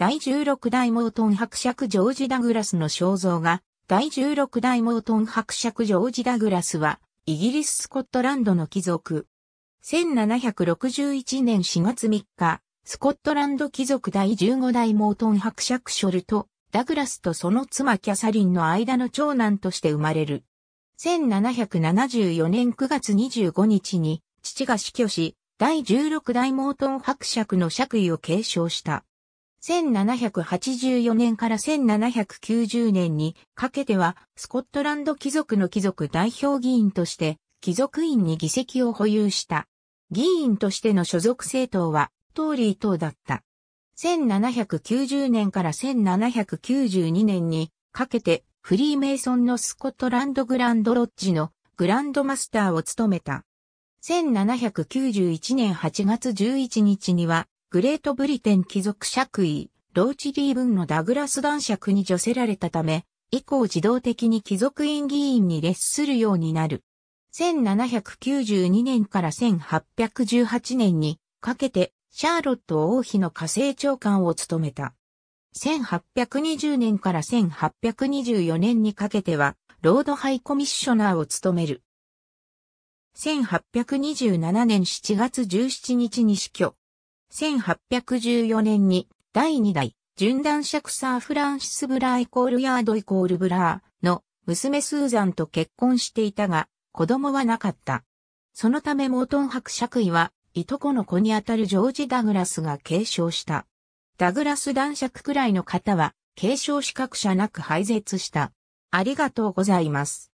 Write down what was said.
第16代モートン伯爵ジョージ・ダグラスの肖像画、第16代モートン伯爵ジョージ・ダグラスは、イギリス・スコットランドの貴族。1761年4月3日、スコットランド貴族第15代モートン伯爵ショルト、ダグラスとその妻キャサリンの間の長男として生まれる。1774年9月25日に父が死去し、第16代モートン伯爵の爵位を継承した。1784年から1790年にかけては、スコットランド貴族の貴族代表議員として、貴族院に議席を保有した。議員としての所属政党は、トーリー党だった。1790年から1792年にかけて、フリーメイソンのスコットランドグランドロッジのグランドマスターを務めた。1791年8月11日には、グレートブリテン貴族爵位、ローチリーンのダグラス男爵に除せられたため、以降自動的に貴族院議員に列するようになる。1792年から1818年にかけてシャーロット王妃の家政長官を務めた。1820年から1824年にかけてはロードハイコミッショナーを務める。1827年7月17日に死去。1814年に第2代、純男爵サー・フランシス・ブラーイコールヤードイコールブラーの娘スーザンと結婚していたが、子供はなかった。そのためモートン伯爵位は、いとこの子にあたるジョージ・ダグラスが継承した。ダグラス男爵くらいの方は、継承資格者なく廃絶した。ありがとうございます。